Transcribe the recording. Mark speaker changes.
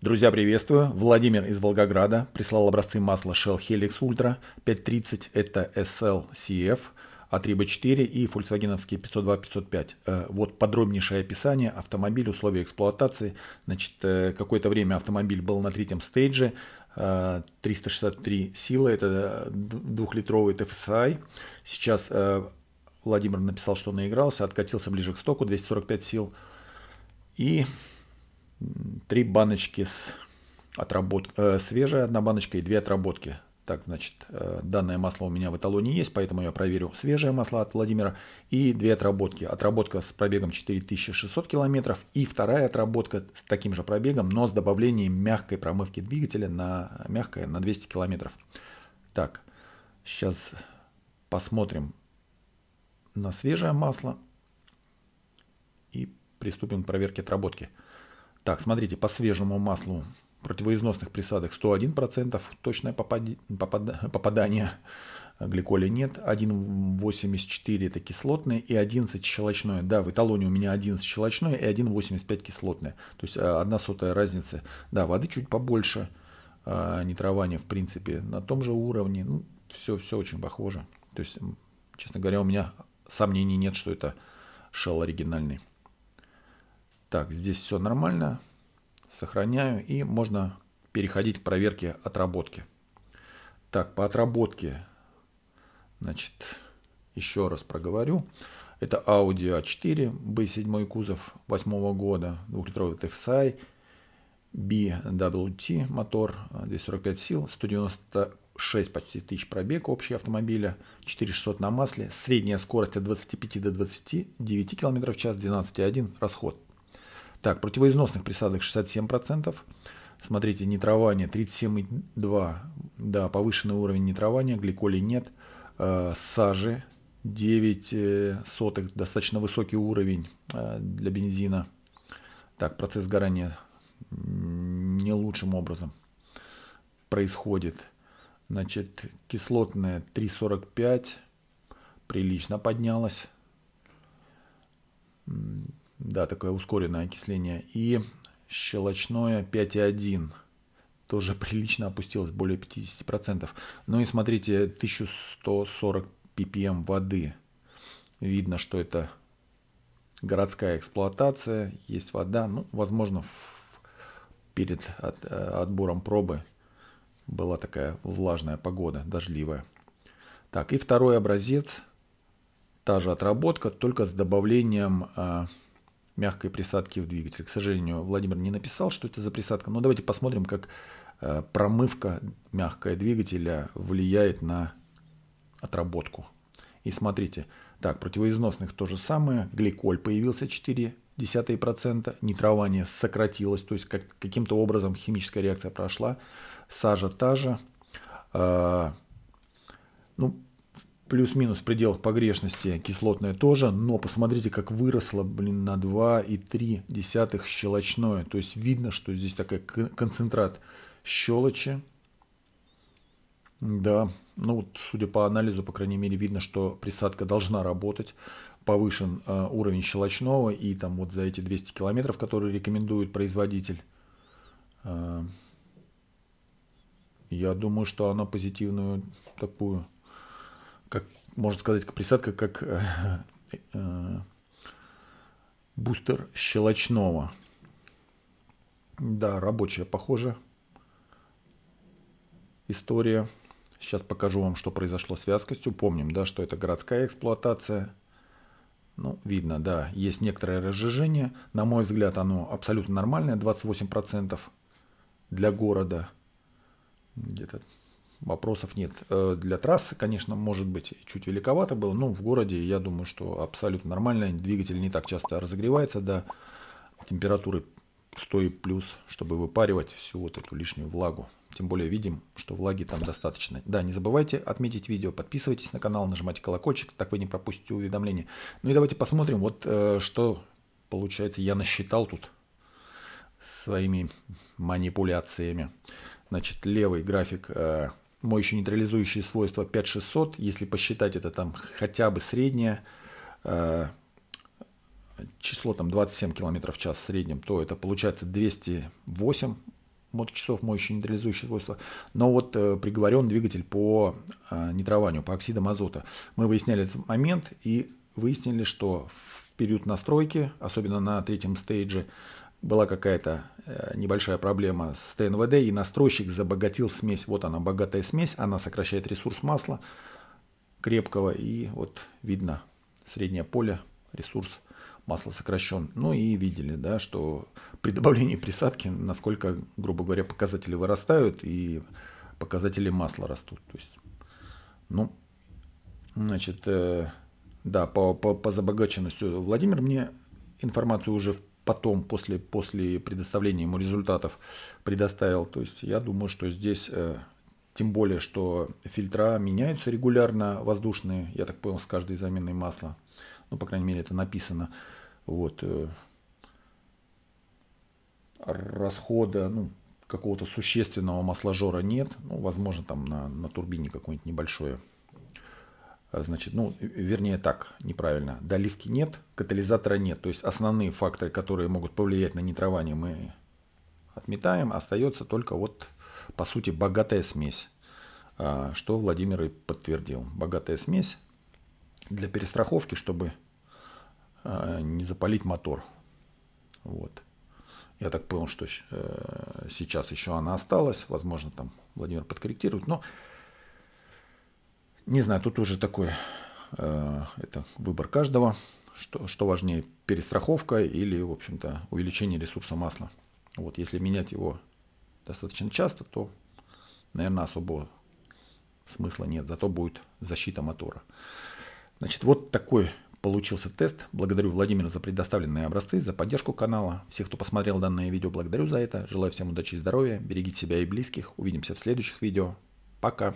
Speaker 1: Друзья, приветствую. Владимир из Волгограда прислал образцы масла Shell Helix Ultra 530, это SLCF, А3B4 и Volkswagen 502-505. Э, вот подробнейшее описание автомобиля, условия эксплуатации. Значит, э, какое-то время автомобиль был на третьем стейдже, 363 э, силы, это двухлитровый TFSI. А. Сейчас Владимир написал, что наигрался, откатился ближе к стоку, 245 сил. И три баночки с отработки, э, свежая одна баночка и две отработки. Так, значит, э, данное масло у меня в эталоне есть, поэтому я проверю свежее масло от Владимира и две отработки. Отработка с пробегом 4600 километров и вторая отработка с таким же пробегом, но с добавлением мягкой промывки двигателя на мягкое на 200 километров. Так, сейчас посмотрим на свежее масло и приступим к проверке отработки. Так, смотрите, по свежему маслу противоизносных присадок 101%, точное попади, попад, попадание гликоля нет, 1,84 это кислотное и 11 щелочное. Да, в эталоне у меня 11 щелочное и 1,85 кислотное. То есть а, одна сотая разница. Да, воды чуть побольше, а нитрование в принципе на том же уровне. Ну, все, все очень похоже. То есть, честно говоря, у меня сомнений нет, что это шел оригинальный. Так, здесь все нормально. Сохраняю и можно переходить к проверке отработки. Так, по отработке, значит, еще раз проговорю. Это Audi A4, а B7 кузов 8 года, 2-литровый TFSI, BWT мотор, 245 сил, 196 почти тысяч пробег общий автомобиля, 4600 на масле, средняя скорость от 25 до 29 км в час, 12,1 расход. Так, противоизносных присадок 67%. Смотрите, нитрование 37,2. Да, повышенный уровень нитрования, гликолей нет. Э, сажи 9 э, сотых, достаточно высокий уровень э, для бензина. Так, процесс горания не лучшим образом происходит. Значит, кислотная 3,45, прилично поднялась да, такое ускоренное окисление. И щелочное 5,1 тоже прилично опустилось, более 50%. Ну и смотрите, 1140 ppm воды. Видно, что это городская эксплуатация, есть вода. Ну, возможно, в, перед от, э, отбором пробы была такая влажная погода, дождливая. Так, и второй образец, та же отработка, только с добавлением а, мягкой присадки в двигатель. К сожалению, Владимир не написал, что это за присадка, но давайте посмотрим, как э, промывка мягкая двигателя влияет на отработку. И смотрите, так, противоизносных то же самое, гликоль появился 0,4%, нитрование сократилось, то есть как, каким-то образом химическая реакция прошла, сажа та же, э, ну, плюс-минус в пределах погрешности кислотное тоже, но посмотрите, как выросло, блин, на 2,3 щелочное. То есть видно, что здесь такой концентрат щелочи. Да, ну вот судя по анализу, по крайней мере, видно, что присадка должна работать. Повышен э, уровень щелочного и там вот за эти 200 километров, которые рекомендует производитель, э, я думаю, что она позитивную такую как можно сказать, присадка как э, э, бустер щелочного. Да, рабочая, похоже, история. Сейчас покажу вам, что произошло с вязкостью. Помним, да, что это городская эксплуатация. Ну, видно, да, есть некоторое разжижение. На мой взгляд, оно абсолютно нормальное, 28% для города. Где-то вопросов нет. Э, для трассы, конечно, может быть, чуть великовато было, но в городе, я думаю, что абсолютно нормально. Двигатель не так часто разогревается до температуры 100 и плюс, чтобы выпаривать всю вот эту лишнюю влагу. Тем более видим, что влаги там достаточно. Да, не забывайте отметить видео, подписывайтесь на канал, нажимайте колокольчик, так вы не пропустите уведомления. Ну и давайте посмотрим, вот э, что получается я насчитал тут своими манипуляциями. Значит, левый график э, моющий нейтрализующие свойства 5600, если посчитать это там хотя бы среднее, э, число там 27 км в час в среднем, то это получается 208 моточасов моющие нейтрализующие свойства. Но вот э, приговорен двигатель по э, нитрованию, по оксидам азота. Мы выясняли этот момент и выяснили, что в период настройки, особенно на третьем стейдже, была какая-то э, небольшая проблема с ТНВД, и настройщик забогатил смесь. Вот она, богатая смесь, она сокращает ресурс масла крепкого, и вот видно среднее поле, ресурс масла сокращен. Ну и видели, да, что при добавлении присадки, насколько, грубо говоря, показатели вырастают, и показатели масла растут. То есть, ну, значит, э, да, по, по, по забогаченности Владимир мне информацию уже в потом, после, после предоставления ему результатов, предоставил. То есть я думаю, что здесь, э, тем более, что фильтра меняются регулярно, воздушные, я так понял, с каждой заменой масла. Ну, по крайней мере, это написано. Вот. Э, расхода, ну, какого-то существенного масложора нет. Ну, возможно, там на, на турбине какое-нибудь небольшое а, значит, ну, вернее так, неправильно. Доливки нет, катализатора нет. То есть основные факторы, которые могут повлиять на нитрование, мы отметаем. Остается только вот, по сути, богатая смесь, а, что Владимир и подтвердил. Богатая смесь для перестраховки, чтобы а, не запалить мотор. Вот. Я так понял, что э, сейчас еще она осталась. Возможно, там Владимир подкорректирует. Но не знаю, тут уже такой э, это выбор каждого, что, что важнее, перестраховка или, в общем-то, увеличение ресурса масла. Вот, если менять его достаточно часто, то, наверное, особого смысла нет, зато будет защита мотора. Значит, вот такой получился тест. Благодарю Владимира за предоставленные образцы, за поддержку канала. Всех, кто посмотрел данное видео, благодарю за это. Желаю всем удачи и здоровья. Берегите себя и близких. Увидимся в следующих видео. Пока.